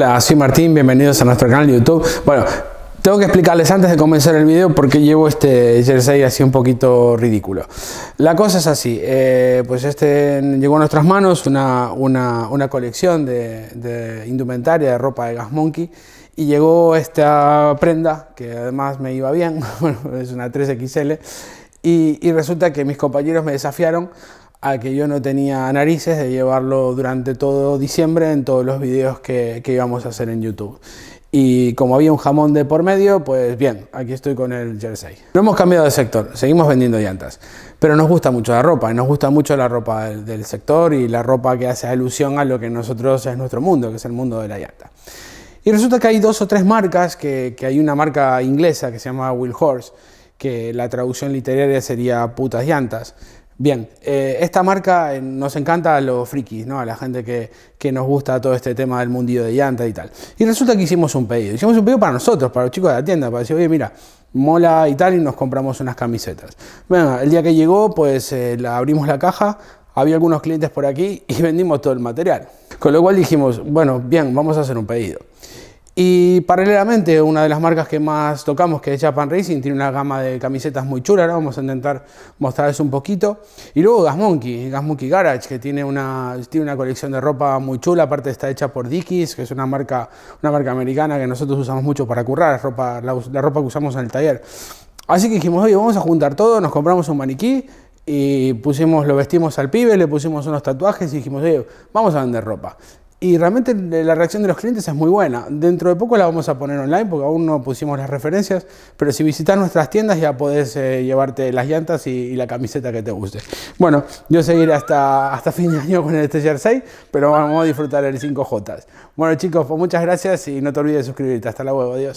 Hola, soy Martín, bienvenidos a nuestro canal de YouTube. Bueno, tengo que explicarles antes de comenzar el video por qué llevo este jersey así un poquito ridículo. La cosa es así, eh, pues este llegó a nuestras manos una, una, colección de, indumentaria, de ropa de Gas Monkey y llegó esta prenda que además me iba bien, es una 3XL y, y resulta que mis compañeros me desafiaron a que yo no tenía narices de llevarlo durante todo diciembre en todos los videos que, íbamos a hacer en YouTube. Y como había un jamón de por medio, pues bien, aquí estoy con el jersey. No hemos cambiado de sector, seguimos vendiendo llantas, pero nos gusta mucho la ropa, y nos gusta mucho la ropa del, sector y la ropa que hace alusión a lo que nosotros es nuestro mundo, que es el mundo de la llanta. Y resulta que hay dos o tres marcas, que, que hay una marca inglesa que se llama Will Horse, que la traducción literaria sería putas llantas, Bien, eh, esta marca eh, nos encanta a los frikis, ¿no? a la gente que, nos gusta todo este tema del mundillo de llantas y tal. Y resulta que hicimos un pedido, hicimos un pedido para nosotros, para los chicos de la tienda, para decir, oye, mira, mola y tal, y nos compramos unas camisetas. Bueno, el día que llegó, pues eh, la abrimos la caja, había algunos clientes por aquí y vendimos todo el material. Con lo cual dijimos, bueno, bien, vamos a hacer un pedido. Y paralelamente, una de las marcas que más tocamos, que es Japan Racing, tiene una gama de camisetas muy chula, vamos a intentar mostrarles un poquito. Y luego Gas Monkey, Gas Monkey Garage, que tiene una, una colección de ropa muy chula, aparte está hecha por Dickies, que es una marca, una marca americana que nosotros usamos mucho para currar, la ropa, la, ropa que usamos en el taller. Así que dijimos, oye, vamos a juntar todo, nos compramos un maniquí, y pusimos, lo vestimos al pibe, le pusimos unos tatuajes y dijimos, Oye, vamos a vender ropa. Y realmente la reacción de los clientes es muy buena. Dentro de poco la vamos a poner online porque aún no pusimos las referencias, pero si visitas nuestras tiendas ya podés eh, llevarte las llantas y, la camiseta que te guste. Bueno, yo seguiré hasta, hasta fin de año con el Stellar 6, pero vamos a disfrutar el 5J. Bueno chicos, pues muchas gracias y no te olvides de suscribirte. Hasta la luego, adiós.